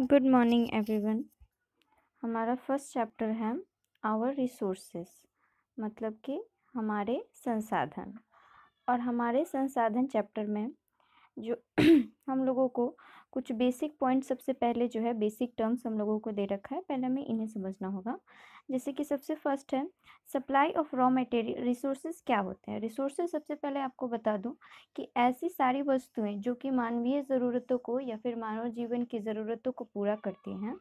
good morning everyone हमारा first chapter है our resources मतलब कि हमारे संसाधन और हमारे संसाधन चैप्टर में जो हम लोगों को कुछ बेसिक पॉइंट सबसे पहले जो है बेसिक टर्म्स हम लोगों को दे रखा है पहले हमें इन्हें समझना होगा जैसे कि सबसे फर्स्ट है supply of raw material resources क्या होते हैं रिसोर्सेज सबसे पहले आपको बता दूं कि ऐसी सारी वस्तुएं जो कि मानवीय ज़रूरतों को या फिर मानव जीवन की ज़रूरतों को पूरा करती हैं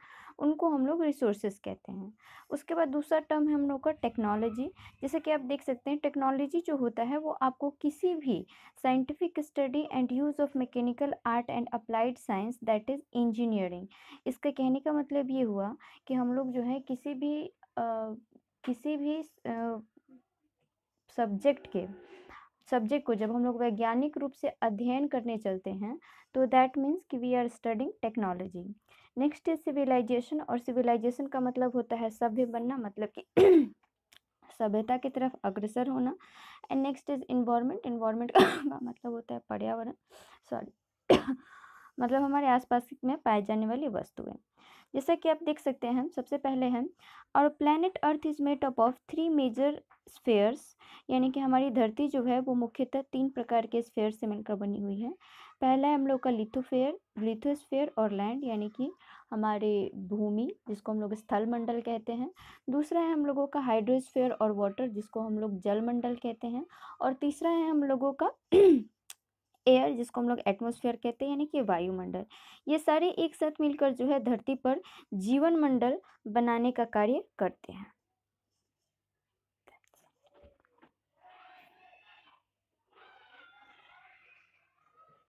उनको हम लोग रिसोर्सेज कहते हैं उसके बाद दूसरा टर्म है हम लोग का टेक्नोलॉजी जैसे कि आप देख सकते हैं टेक्नोलॉजी जो होता है वो आपको किसी भी scientific study and use of mechanical art and applied science science that is engineering इसके कहने का मतलब ये हुआ कि हम लोग जो है किसी भी आ, किसी भी सब्जेक्ट के सब्जेक्ट को जब हम लोग वैज्ञानिक रूप से अध्ययन करने चलते हैं तो दैट मीन्स कि we are studying technology next is civilization और सिविलाइजेशन का मतलब होता है सभ्य बनना मतलब कि सभ्यता की तरफ अग्रसर होना and next is environment environment का मतलब होता है पर्यावरण सॉरी मतलब हमारे आसपास में पाए जाने वाली वस्तुएं जैसा कि आप देख सकते हैं सबसे पहले हम और planet earth is made up of three major spheres यानी कि हमारी धरती जो है वो मुख्यतः तीन प्रकार के स्फेयर से मिलकर बनी हुई है पहला है हम लोग का लिथोफेयर लिथोस्फेयर और लैंड यानी कि हमारे भूमि जिसको हम लोग स्थलमंडल कहते हैं दूसरा है हम लोगों का हाइड्रोस्फेयर और वाटर जिसको हम लोग जलमंडल कहते हैं और तीसरा है हम लोगों का एयर जिसको हम लोग एटमोसफेयर कहते हैं यानी कि वायुमंडल ये सारे एक साथ मिलकर जो है धरती पर जीवन मंडल बनाने का कार्य करते हैं